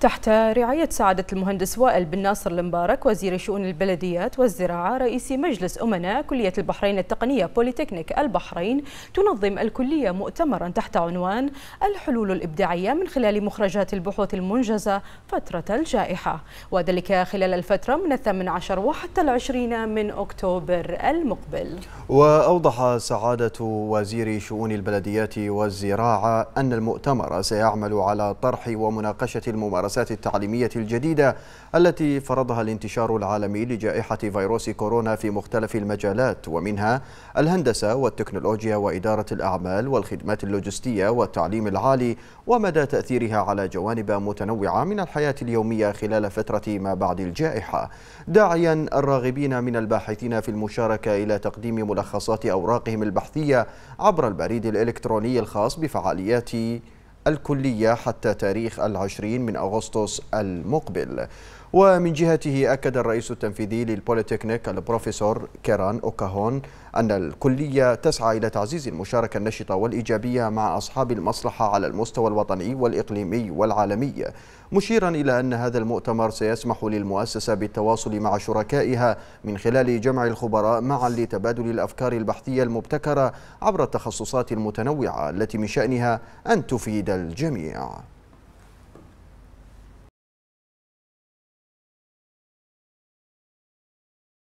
تحت رعاية سعادة المهندس وائل بن ناصر المبارك وزير شؤون البلديات والزراعة رئيس مجلس أمناء كلية البحرين التقنية بوليتكنيك البحرين تنظم الكلية مؤتمرا تحت عنوان الحلول الإبداعية من خلال مخرجات البحوث المنجزة فترة الجائحة وذلك خلال الفترة من الثامن عشر وحتى العشرين من أكتوبر المقبل وأوضح سعادة وزير شؤون البلديات والزراعة أن المؤتمر سيعمل على طرح ومناقشة الممارسات الممارسات التعليمية الجديدة التي فرضها الانتشار العالمي لجائحة فيروس كورونا في مختلف المجالات ومنها الهندسة والتكنولوجيا وإدارة الأعمال والخدمات اللوجستية والتعليم العالي ومدى تأثيرها على جوانب متنوعة من الحياة اليومية خلال فترة ما بعد الجائحة داعيا الراغبين من الباحثين في المشاركة إلى تقديم ملخصات أوراقهم البحثية عبر البريد الإلكتروني الخاص بفعاليات الكلية حتى تاريخ العشرين من أغسطس المقبل ومن جهته أكد الرئيس التنفيذي للبوليتكنيك البروفيسور كيران أوكاهون أن الكلية تسعى إلى تعزيز المشاركة النشطة والإيجابية مع أصحاب المصلحة على المستوى الوطني والإقليمي والعالمي مشيرا إلى أن هذا المؤتمر سيسمح للمؤسسة بالتواصل مع شركائها من خلال جمع الخبراء معا لتبادل الأفكار البحثية المبتكرة عبر التخصصات المتنوعة التي من شأنها أن تفيد الجميع